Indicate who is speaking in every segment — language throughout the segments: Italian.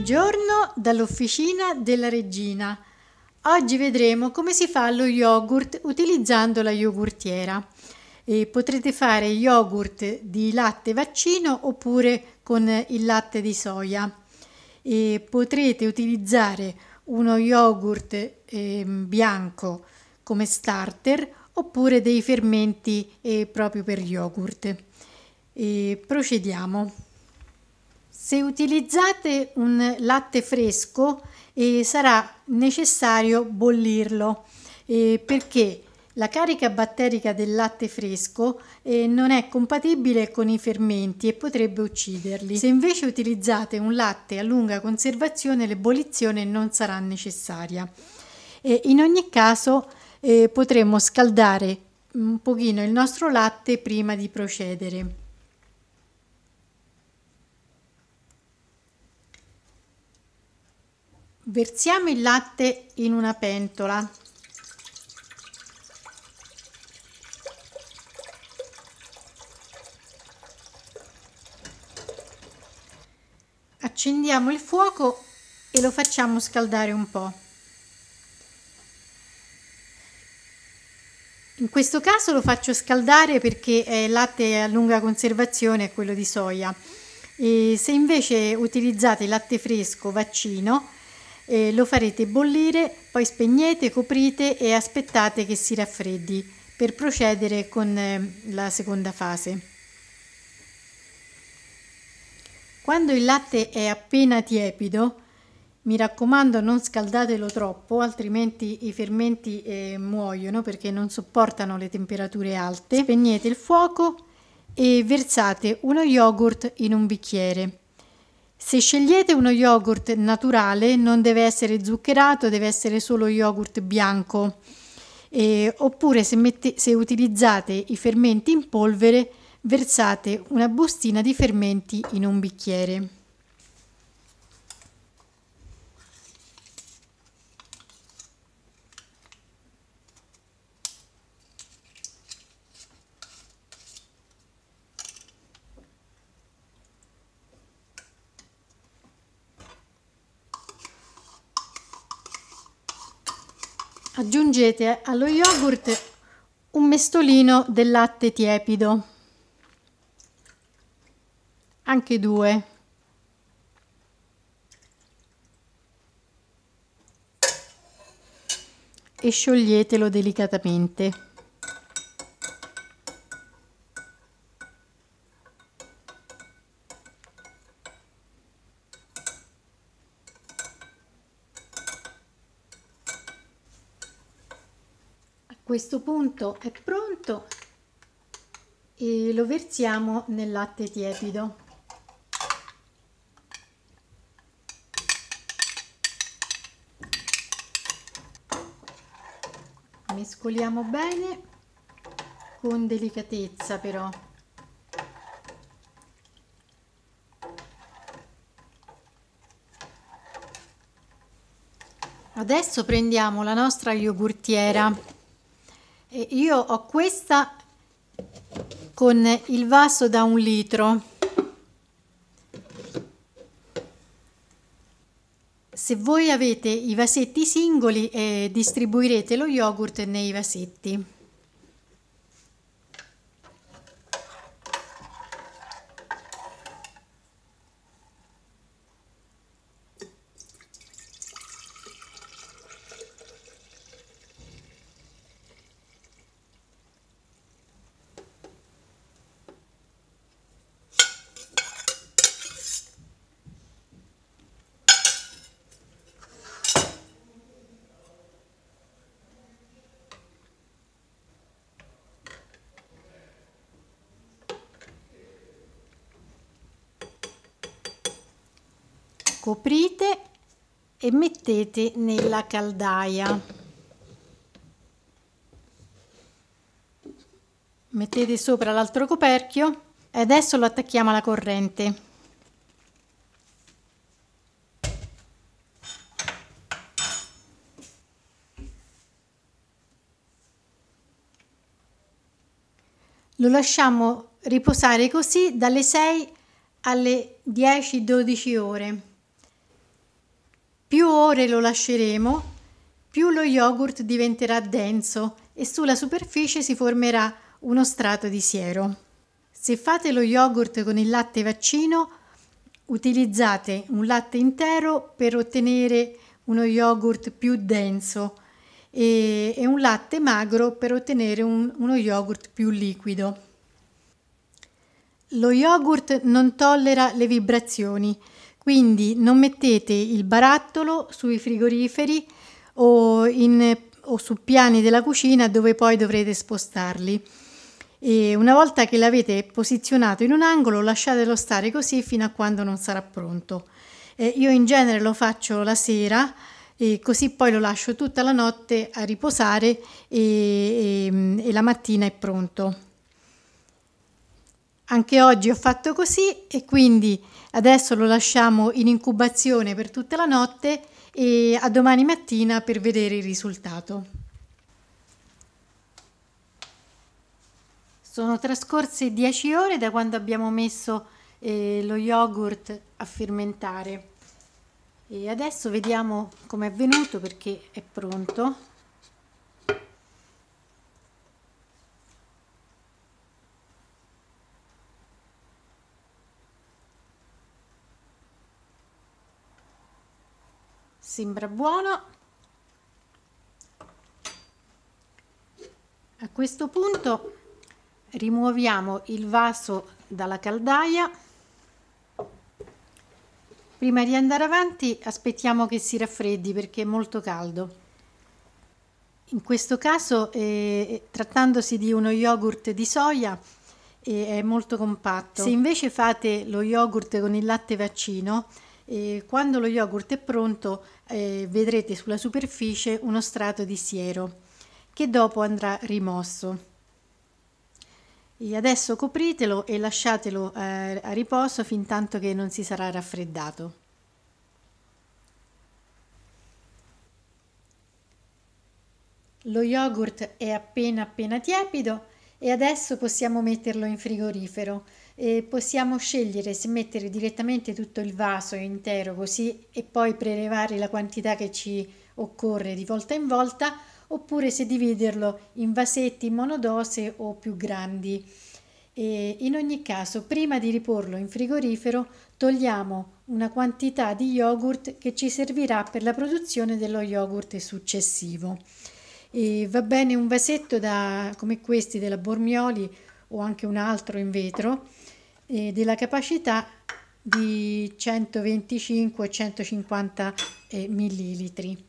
Speaker 1: Buongiorno dall'officina della regina. Oggi vedremo come si fa lo yogurt utilizzando la yogurtiera. E potrete fare yogurt di latte vaccino oppure con il latte di soia. E potrete utilizzare uno yogurt eh, bianco come starter oppure dei fermenti eh, proprio per yogurt. E procediamo. Se utilizzate un latte fresco eh, sarà necessario bollirlo eh, perché la carica batterica del latte fresco eh, non è compatibile con i fermenti e potrebbe ucciderli. Se invece utilizzate un latte a lunga conservazione l'ebollizione non sarà necessaria. Eh, in ogni caso eh, potremo scaldare un pochino il nostro latte prima di procedere. Versiamo il latte in una pentola. Accendiamo il fuoco e lo facciamo scaldare un po'. In questo caso lo faccio scaldare perché è eh, latte a lunga conservazione è quello di soia. E se invece utilizzate latte fresco vaccino eh, lo farete bollire, poi spegnete, coprite e aspettate che si raffreddi per procedere con eh, la seconda fase. Quando il latte è appena tiepido, mi raccomando non scaldatelo troppo, altrimenti i fermenti eh, muoiono perché non sopportano le temperature alte. Spegnete il fuoco e versate uno yogurt in un bicchiere. Se scegliete uno yogurt naturale non deve essere zuccherato, deve essere solo yogurt bianco. E, oppure se, mette, se utilizzate i fermenti in polvere versate una bustina di fermenti in un bicchiere. Aggiungete allo yogurt un mestolino del latte tiepido, anche due. E scioglietelo delicatamente. questo punto è pronto e lo versiamo nel latte tiepido. Mescoliamo bene con delicatezza però. Adesso prendiamo la nostra yogurtiera e io ho questa con il vaso da un litro. Se voi avete i vasetti singoli eh, distribuirete lo yogurt nei vasetti. Coprite e mettete nella caldaia. Mettete sopra l'altro coperchio e adesso lo attacchiamo alla corrente. Lo lasciamo riposare così dalle 6 alle 10-12 ore. Più ore lo lasceremo, più lo yogurt diventerà denso e sulla superficie si formerà uno strato di siero. Se fate lo yogurt con il latte vaccino, utilizzate un latte intero per ottenere uno yogurt più denso e, e un latte magro per ottenere un, uno yogurt più liquido. Lo yogurt non tollera le vibrazioni, quindi non mettete il barattolo sui frigoriferi o, in, o su piani della cucina dove poi dovrete spostarli. E una volta che l'avete posizionato in un angolo lasciatelo stare così fino a quando non sarà pronto. Eh, io in genere lo faccio la sera e così poi lo lascio tutta la notte a riposare e, e, e la mattina è pronto. Anche oggi ho fatto così e quindi adesso lo lasciamo in incubazione per tutta la notte e a domani mattina per vedere il risultato. Sono trascorse 10 ore da quando abbiamo messo eh, lo yogurt a fermentare e adesso vediamo com'è venuto perché è pronto. sembra buono a questo punto rimuoviamo il vaso dalla caldaia prima di andare avanti aspettiamo che si raffreddi perché è molto caldo in questo caso, eh, trattandosi di uno yogurt di soia, eh, è molto compatto. Se invece fate lo yogurt con il latte vaccino, e quando lo yogurt è pronto eh, vedrete sulla superficie uno strato di siero che dopo andrà rimosso. E adesso copritelo e lasciatelo eh, a riposo fin tanto che non si sarà raffreddato. Lo yogurt è appena appena tiepido e adesso possiamo metterlo in frigorifero e possiamo scegliere se mettere direttamente tutto il vaso intero così e poi prelevare la quantità che ci occorre di volta in volta oppure se dividerlo in vasetti monodose o più grandi. E in ogni caso, prima di riporlo in frigorifero, togliamo una quantità di yogurt che ci servirà per la produzione dello yogurt successivo. E va bene un vasetto da, come questi della Bormioli o anche un altro in vetro eh, della capacità di 125-150 eh, millilitri.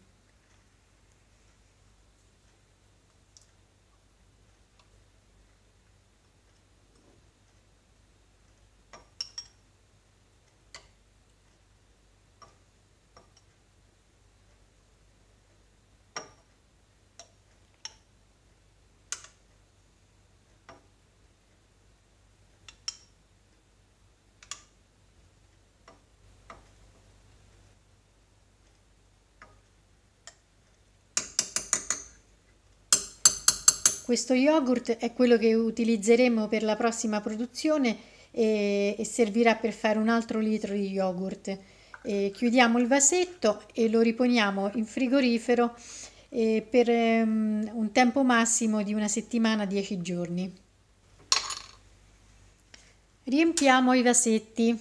Speaker 1: Questo yogurt è quello che utilizzeremo per la prossima produzione e, e servirà per fare un altro litro di yogurt. E chiudiamo il vasetto e lo riponiamo in frigorifero eh, per um, un tempo massimo di una settimana, 10 giorni. Riempiamo i vasetti.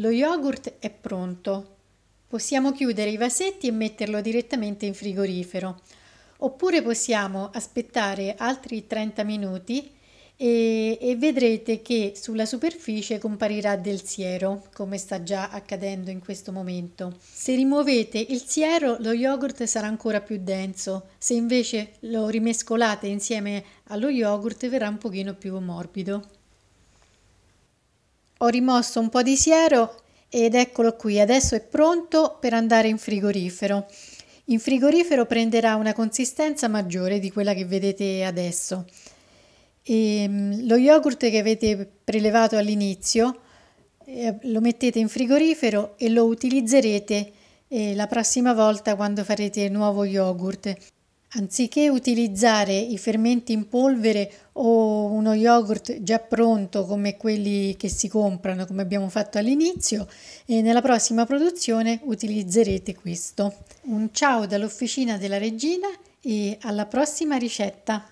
Speaker 1: Lo yogurt è pronto. Possiamo chiudere i vasetti e metterlo direttamente in frigorifero. Oppure possiamo aspettare altri 30 minuti e, e vedrete che sulla superficie comparirà del siero, come sta già accadendo in questo momento. Se rimuovete il siero lo yogurt sarà ancora più denso, se invece lo rimescolate insieme allo yogurt verrà un pochino più morbido. Ho rimosso un po' di siero ed eccolo qui, adesso è pronto per andare in frigorifero. In frigorifero prenderà una consistenza maggiore di quella che vedete adesso. E ehm, lo yogurt che avete prelevato all'inizio eh, lo mettete in frigorifero e lo utilizzerete eh, la prossima volta quando farete nuovo yogurt. Anziché utilizzare i fermenti in polvere o uno yogurt già pronto come quelli che si comprano, come abbiamo fatto all'inizio, nella prossima produzione utilizzerete questo. Un ciao dall'officina della regina e alla prossima ricetta!